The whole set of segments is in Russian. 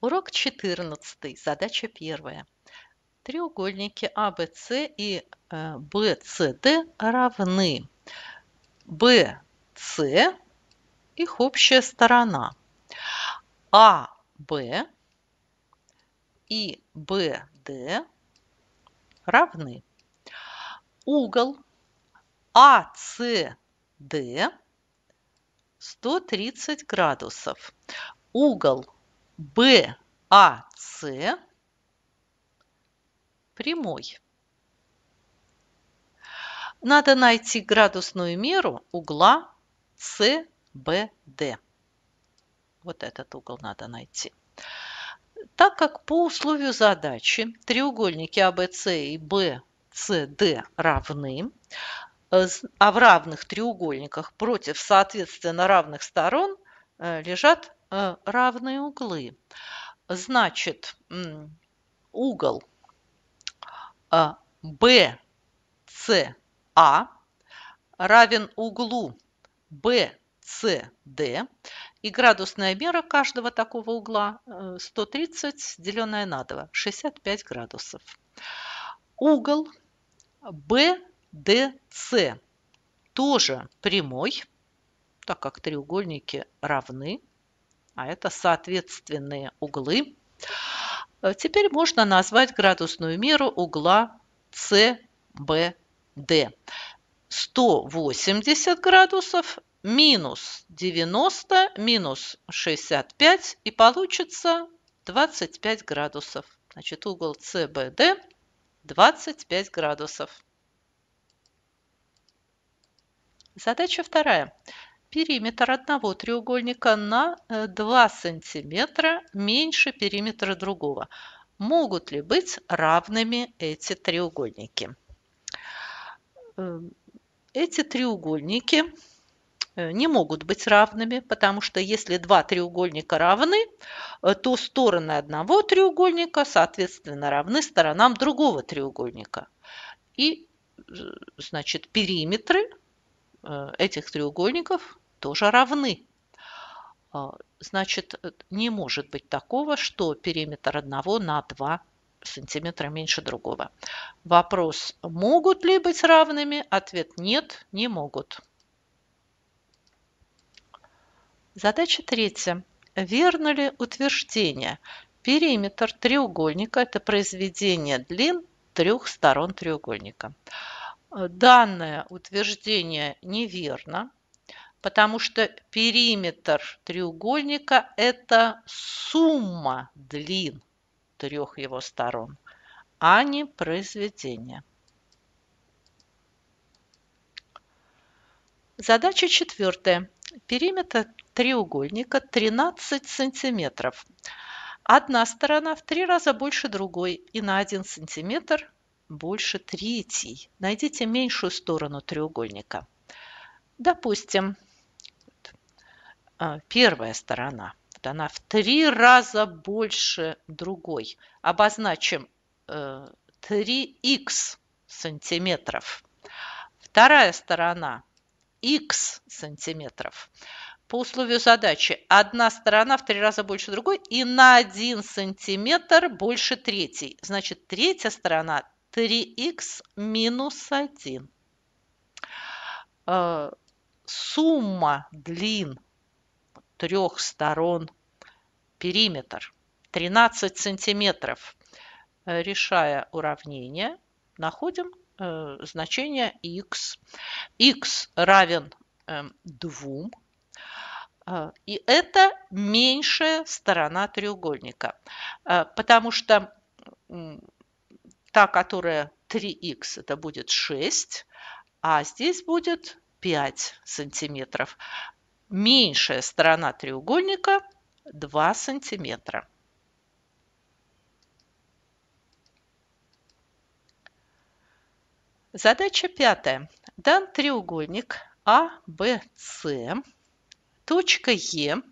Урок 14. Задача 1. Треугольники АВС и э, БСД равны. БС – их общая сторона. АВ и БД равны. Угол АСД 130 градусов. Угол BAC а, прямой. Надо найти градусную меру угла CBD. Вот этот угол надо найти. Так как по условию задачи треугольники ABC а, и BCD равны, э, а в равных треугольниках против соответственно равных сторон э, лежат Э, равные углы. Значит, угол э, BCA равен углу BCD, и градусная мера каждого такого угла 130, э, деленное на 2, 65 градусов. Угол BDC тоже прямой, так как треугольники равны, а это соответственные углы. Э, теперь можно назвать градусную меру угла CBD. 180 градусов минус 90 минус 65 и получится 25 градусов. Значит, угол CBD 25 градусов. Задача вторая. Периметр одного треугольника на 2 э, см меньше периметра другого. Могут ли быть равными эти треугольники? Э, эти треугольники э, не могут быть равными, потому что если два треугольника равны, то стороны одного треугольника, соответственно, равны сторонам другого треугольника. И, значит, периметры Э, этих треугольников тоже равны. А, значит, э, не может быть такого, что периметр одного на 2 сантиметра меньше другого. Вопрос, могут ли быть равными? Ответ нет, не могут. Задача третья. Верно ли утверждение? Периметр треугольника – это произведение длин трех сторон треугольника. Треугольника. Э, данное утверждение неверно, потому что периметр треугольника – это сумма длин трех его сторон, а не произведение. Задача четвертая. Периметр треугольника 13 сантиметров. Одна сторона в три раза больше другой и на 1 сантиметр больше третьей. Найдите меньшую сторону треугольника. Допустим, а, первая сторона. Вот она в три раза больше другой. Обозначим 3х э, сантиметров. Вторая сторона x сантиметров. По условию задачи одна сторона в три раза больше другой и на один сантиметр больше третьей. Значит, третья сторона 3х минус 1. Э, сумма длин трех сторон периметр 13 сантиметров. Э, решая уравнение, находим э, значение x. x равен 2. Эм, и это меньшая сторона треугольника, потому что та, которая 3х, это будет 6, а здесь будет 5 сантиметров. Меньшая сторона треугольника 2 сантиметра. Задача пятая. Дан треугольник ABC. А, Точка Е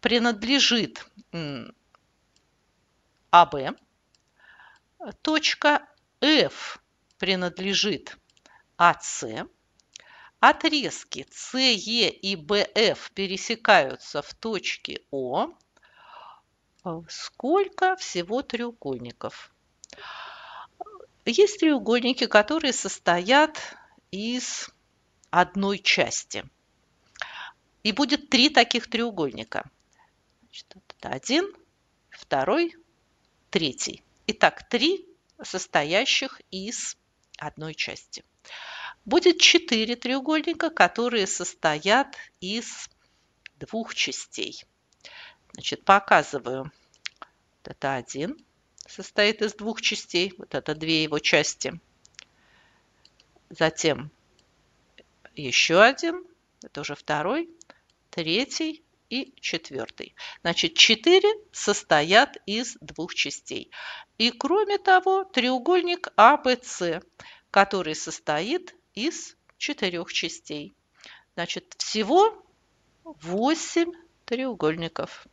принадлежит АБ, точка F принадлежит AC, а отрезки CE и BF пересекаются в точке O. сколько всего треугольников? Есть треугольники, которые состоят из одной части. И будет три таких треугольника. Значит, один, второй, третий. Итак, три состоящих из одной части. Будет четыре треугольника, которые состоят из двух частей. Значит, показываю. Вот это один состоит из двух частей. Вот это две его части. Затем еще один. Это уже второй. Третий и четвертый. Значит, четыре состоят из двух частей. И кроме того, треугольник АБС, который состоит из четырех частей. Значит, всего восемь треугольников.